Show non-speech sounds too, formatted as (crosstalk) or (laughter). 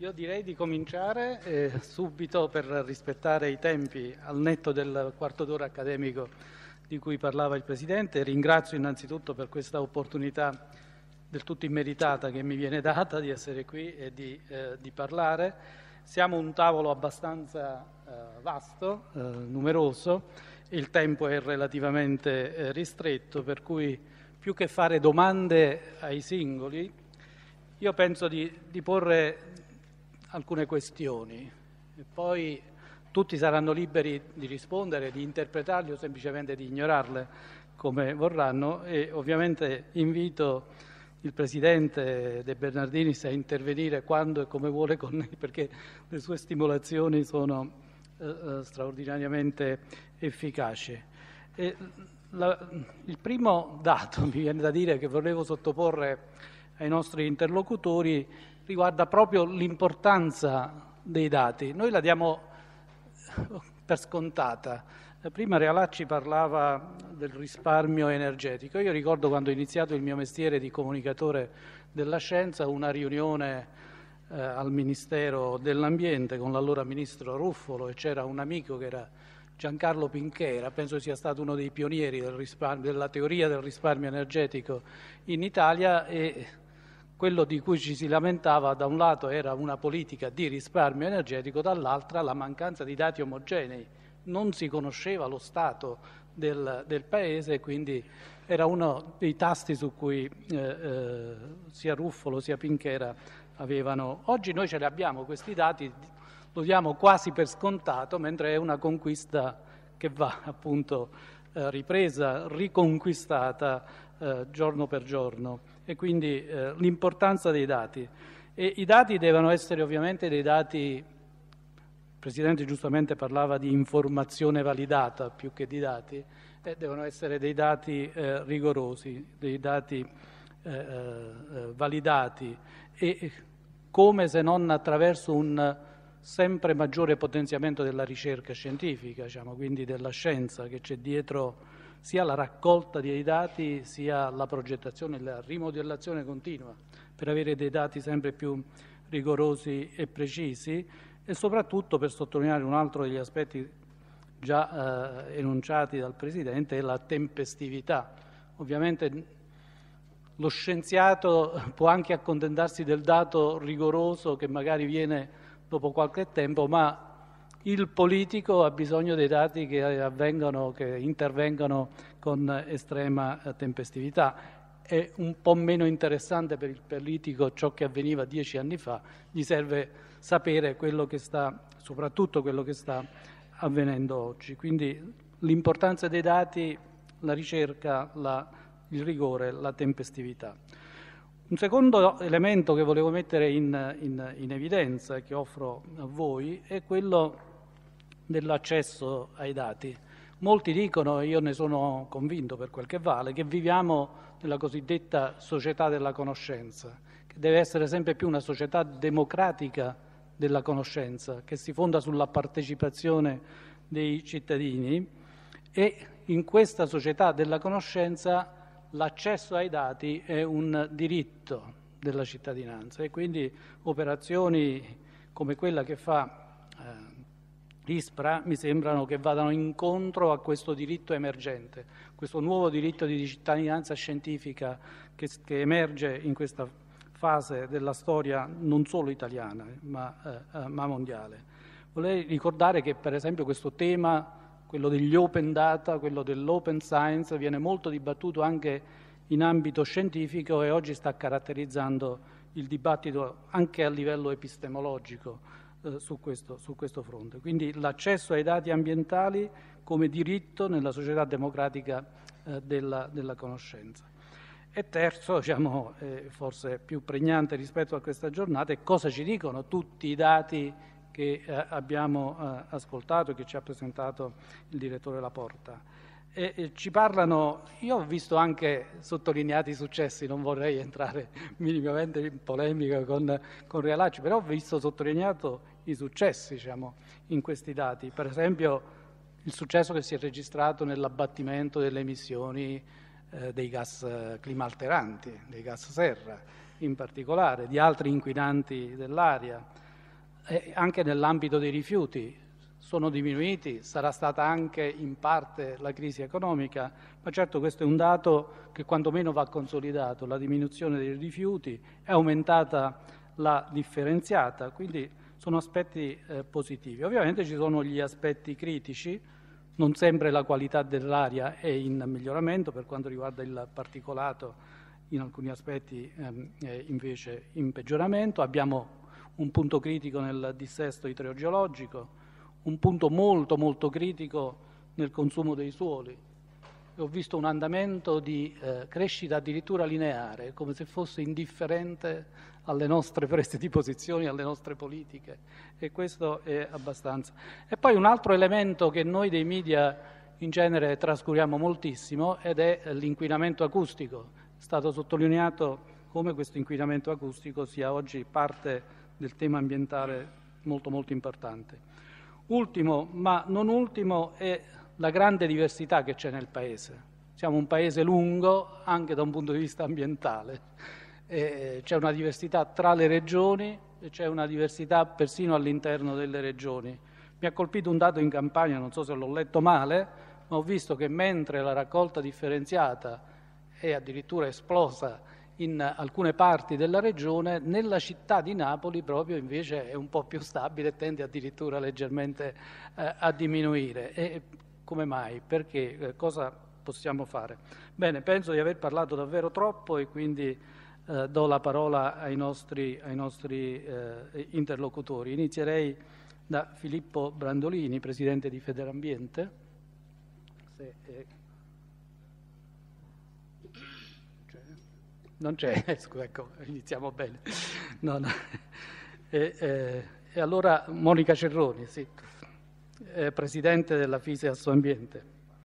Io direi di cominciare eh, subito per rispettare i tempi al netto del quarto d'ora accademico di cui parlava il Presidente. Ringrazio innanzitutto per questa opportunità del tutto immeritata che mi viene data di essere qui e di, eh, di parlare. Siamo un tavolo abbastanza eh, vasto, eh, numeroso, il tempo è relativamente eh, ristretto, per cui più che fare domande ai singoli, io penso di, di porre alcune questioni e poi tutti saranno liberi di rispondere, di interpretarle o semplicemente di ignorarle come vorranno e ovviamente invito il Presidente De Bernardinis a intervenire quando e come vuole con noi perché le sue stimolazioni sono eh, eh, straordinariamente efficaci. E, la, il primo dato, (laughs) mi viene da dire, che volevo sottoporre ai nostri interlocutori riguarda proprio l'importanza dei dati. Noi la diamo eh, per scontata. Prima Realacci parlava del risparmio energetico. Io ricordo quando ho iniziato il mio mestiere di comunicatore della scienza, una riunione eh, al Ministero dell'Ambiente con l'allora ministro Ruffolo e c'era un amico che era Giancarlo Pinchera, penso sia stato uno dei pionieri del della teoria del risparmio energetico in Italia e quello di cui ci si lamentava da un lato era una politica di risparmio energetico, dall'altra la mancanza di dati omogenei. Non si conosceva lo stato del, del Paese, quindi era uno dei tasti su cui eh, eh, sia Ruffolo sia Pinchera avevano. Oggi noi ce li abbiamo questi dati, lo diamo quasi per scontato, mentre è una conquista che va appunto eh, ripresa, riconquistata eh, giorno per giorno e quindi eh, l'importanza dei dati. E I dati devono essere ovviamente dei dati, il Presidente giustamente parlava di informazione validata più che di dati, eh, devono essere dei dati eh, rigorosi, dei dati eh, eh, validati e come se non attraverso un sempre maggiore potenziamento della ricerca scientifica, diciamo, quindi della scienza che c'è dietro sia la raccolta dei dati sia la progettazione, la rimodellazione continua per avere dei dati sempre più rigorosi e precisi e soprattutto per sottolineare un altro degli aspetti già eh, enunciati dal Presidente è la tempestività. Ovviamente lo scienziato può anche accontentarsi del dato rigoroso che magari viene dopo qualche tempo, ma il politico ha bisogno dei dati che, avvengano, che intervengano con estrema eh, tempestività. È un po' meno interessante per il politico ciò che avveniva dieci anni fa, gli serve sapere quello che sta, soprattutto quello che sta avvenendo oggi. Quindi l'importanza dei dati, la ricerca, la, il rigore, la tempestività. Un secondo elemento che volevo mettere in, in, in, evidenza e che offro a voi è quello dell'accesso ai dati. Molti dicono, e io ne sono convinto per quel che vale, che viviamo nella cosiddetta società della conoscenza, che deve essere sempre più una società democratica della conoscenza, che si fonda sulla partecipazione dei cittadini e in questa società della conoscenza l'accesso ai dati è un diritto della cittadinanza e quindi operazioni come quella che fa eh, l'ISPRA mi sembrano che vadano incontro a questo diritto emergente, questo nuovo diritto di cittadinanza scientifica che, che emerge in questa fase della storia non solo italiana eh, ma, eh, eh, ma mondiale. Vorrei ricordare che per esempio questo tema quello degli open data, quello dell'open science, viene molto dibattuto anche in ambito scientifico e oggi sta caratterizzando il dibattito anche a livello epistemologico. Eh, su, questo, su questo fronte. Quindi l'accesso ai dati ambientali come diritto nella società democratica eh, della, della, conoscenza. E terzo, (laughs) diciamo, eh, forse più pregnante rispetto a questa giornata, è cosa ci dicono tutti i dati che eh, abbiamo eh, ascoltato e che ci ha presentato il direttore Laporta. E, e ci parlano, io ho visto anche sottolineati i successi, non vorrei entrare (laughs) minimamente in polemica con, con Realacci, però ho visto sottolineato i successi diciamo, in questi dati. Per esempio il successo che si è registrato nell'abbattimento delle emissioni eh, dei gas eh, climalteranti, dei gas serra in particolare, di altri inquinanti dell'aria, e anche nell'ambito dei rifiuti sono diminuiti, sarà stata anche in parte la crisi economica, ma certo questo è un dato che quantomeno va consolidato, la diminuzione dei rifiuti, è aumentata la differenziata, quindi sono aspetti eh, positivi. Ovviamente ci sono gli aspetti critici, non sempre la qualità dell'aria è in miglioramento per quanto riguarda il particolato, in alcuni aspetti ehm, è invece in peggioramento, abbiamo un punto critico nel dissesto idrogeologico, un punto molto molto critico nel consumo dei suoli. Ho visto un andamento di eh, crescita addirittura lineare, come se fosse indifferente alle nostre (laughs) prese di posizione, alle nostre politiche e questo è abbastanza. E poi un altro elemento che noi dei media in genere trascuriamo moltissimo ed è eh, l'inquinamento acustico. È stato sottolineato come questo inquinamento acustico sia oggi parte del tema ambientale molto molto importante. Ultimo, ma non ultimo, è la grande diversità che c'è nel Paese. Siamo un Paese lungo anche da un punto di vista ambientale. Eh, c'è una diversità tra le regioni e c'è una diversità persino all'interno delle regioni. Mi ha colpito un dato in Campania, non so se l'ho letto male, ma ho visto che mentre la raccolta differenziata è addirittura esplosa in alcune parti della regione, nella città di Napoli proprio invece è un po' più stabile, tende addirittura leggermente eh, a diminuire. E come mai? Perché? Eh, cosa possiamo fare? Bene, penso di aver parlato davvero troppo e quindi eh, do la parola ai nostri, ai nostri eh, interlocutori. Inizierei da Filippo Brandolini, presidente di Federambiente. Se, eh, non c'è, (laughs) scusa, ecco, iniziamo bene. No, no. E, eh, e, allora Monica Cerroni, sì, Presidente della FISE al suo ambiente.